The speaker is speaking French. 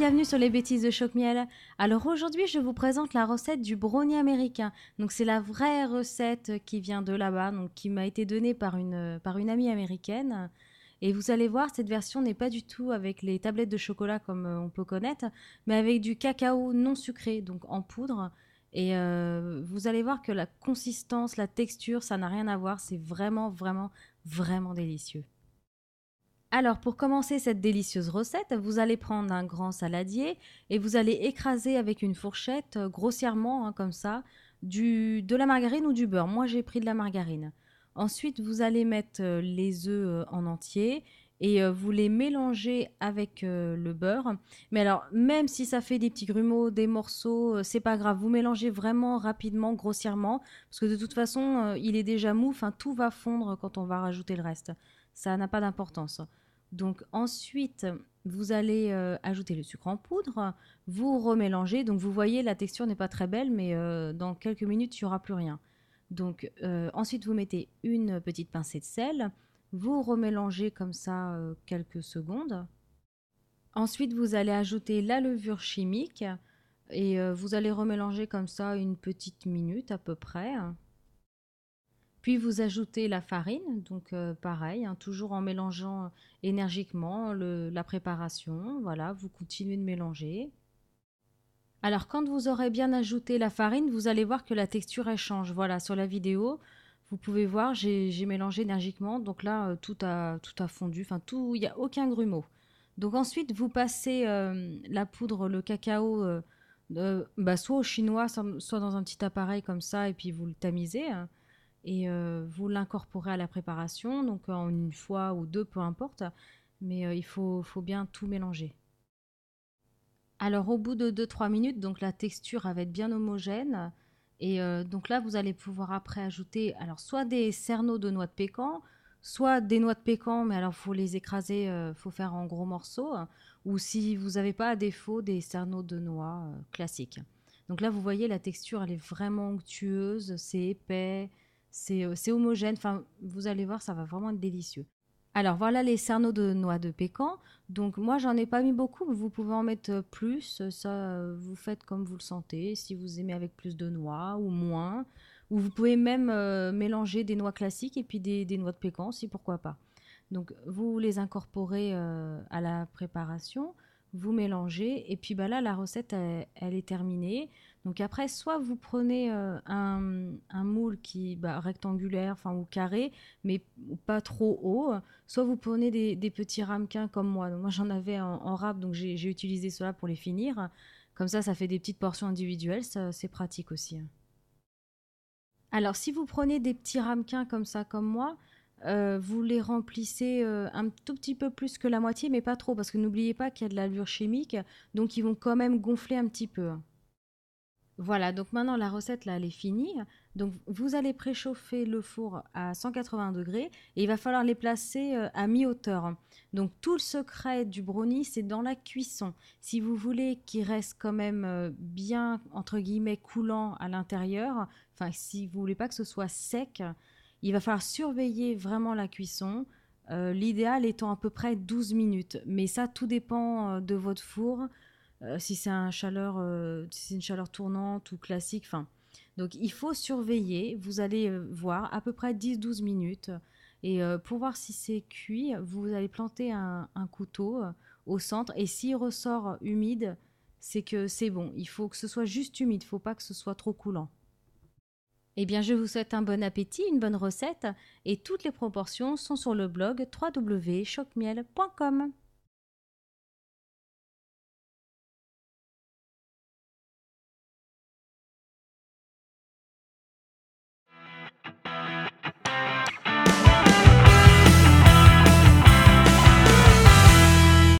bienvenue sur les bêtises de Choc Miel. Alors aujourd'hui, je vous présente la recette du brownie américain. Donc c'est la vraie recette qui vient de là-bas, donc qui m'a été donnée par une, par une amie américaine. Et vous allez voir, cette version n'est pas du tout avec les tablettes de chocolat comme euh, on peut connaître, mais avec du cacao non sucré, donc en poudre. Et euh, vous allez voir que la consistance, la texture, ça n'a rien à voir. C'est vraiment, vraiment, vraiment délicieux. Alors, pour commencer cette délicieuse recette, vous allez prendre un grand saladier et vous allez écraser avec une fourchette, euh, grossièrement, hein, comme ça, du, de la margarine ou du beurre. Moi, j'ai pris de la margarine. Ensuite, vous allez mettre euh, les œufs euh, en entier et vous les mélangez avec le beurre. Mais alors, même si ça fait des petits grumeaux, des morceaux, c'est pas grave. Vous mélangez vraiment rapidement, grossièrement, parce que de toute façon, il est déjà mou. Enfin, tout va fondre quand on va rajouter le reste. Ça n'a pas d'importance. Donc ensuite, vous allez euh, ajouter le sucre en poudre, vous remélangez. Donc vous voyez, la texture n'est pas très belle, mais euh, dans quelques minutes, il n'y aura plus rien. Donc euh, ensuite, vous mettez une petite pincée de sel, vous remélangez comme ça quelques secondes. Ensuite, vous allez ajouter la levure chimique et vous allez remélanger comme ça une petite minute à peu près. Puis vous ajoutez la farine, donc euh, pareil, hein, toujours en mélangeant euh, énergiquement la préparation. Voilà, vous continuez de mélanger. Alors quand vous aurez bien ajouté la farine, vous allez voir que la texture elle change. Voilà, sur la vidéo, vous pouvez voir, j'ai mélangé énergiquement, donc là euh, tout a tout a fondu, enfin tout, il n'y a aucun grumeau. Donc ensuite, vous passez la poudre, le cacao, bah, soit au chinois, soit dans un petit appareil comme ça, et puis vous le tamisez. Hein et euh, vous l'incorporez à la préparation, donc euh, en une fois ou deux, peu importe, mais euh, il faut, faut bien tout mélanger. Alors au bout de 2-3 minutes, donc la texture va être bien homogène. Et donc là, vous allez pouvoir après ajouter alors soit des cerneaux de noix de pécan, soit des noix de pécan, mais alors faut les écraser, il faut faire en gros morceaux, ou si vous n'avez pas à défaut des cerneaux de noix classiques. Donc là, vous voyez la texture, elle est vraiment onctueuse, c'est épais, euh, c'est homogène. Enfin, vous allez voir, ça va vraiment être délicieux. Alors voilà les cerneaux de noix de pécan. Donc moi j'en ai pas mis beaucoup, mais vous pouvez en mettre euh, plus. Ça euh, vous faites comme vous le sentez. Si vous aimez avec plus de noix ou moins, ou vous pouvez même mélanger des noix classiques et puis des, noix de pécan, si pourquoi pas. Donc vous les incorporez à la préparation vous mélangez et puis bah là la recette elle, est terminée. Donc après soit vous prenez euh, un, moule qui bah, rectangulaire enfin ou carré mais pas trop haut, soit vous prenez des, petits ramequins comme moi. Donc, moi j'en avais en, en, donc j'ai utilisé cela pour les finir. Comme ça ça fait des petites portions individuelles, c'est pratique aussi. Alors si vous prenez des petits ramequins comme ça comme moi, euh, vous les remplissez euh, un tout petit peu plus que la moitié, mais pas trop, parce que n'oubliez pas qu'il y a de l'allure chimique, donc ils vont quand même gonfler un petit peu. Hein. Voilà, donc maintenant la recette là, elle est finie. Donc vous allez préchauffer le four à 180 degrés et il va falloir les placer euh, à mi-hauteur. Donc tout le secret du brownie, c'est dans la cuisson. Si vous voulez qu'il reste quand même bien entre guillemets coulant à l'intérieur, enfin si vous voulez pas que ce soit sec, il va falloir surveiller vraiment la cuisson. Euh, l'idéal étant à peu près 12 minutes, mais ça tout dépend euh, de votre four, euh, si c'est un chaleur, une chaleur tournante ou classique. Fin. Donc il faut surveiller, vous allez voir à peu près 10-12 minutes. Et pour voir si c'est cuit, vous allez planter un, couteau au centre et s'il ressort humide, c'est que c'est bon. Il faut que ce soit juste humide, il ne faut pas que ce soit trop coulant. Eh bien, je vous souhaite un bon appétit, une bonne recette et toutes les proportions sont sur le blog www.chocmiel.com.